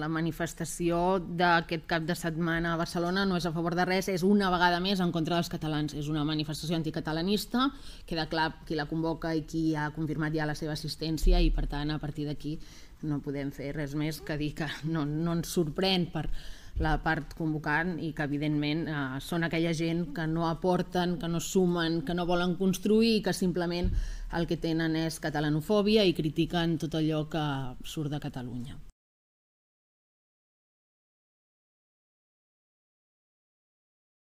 la manifestació d'aquest cap de setmana a Barcelona no és a favor de res, és una vegada més en contra dels catalans. És una manifestació anticatalanista, queda clar qui la convoca i qui ha confirmat ja la seva assistència i per tant a partir d'aquí no podem fer res més que dir que no, no ens sorprèn per la part convocant i que evidentment eh, són aquella gent que no aporten, que no sumen, que no volen construir i que simplement el que tenen és catalanofòbia i critiquen tot allò que surt de Catalunya.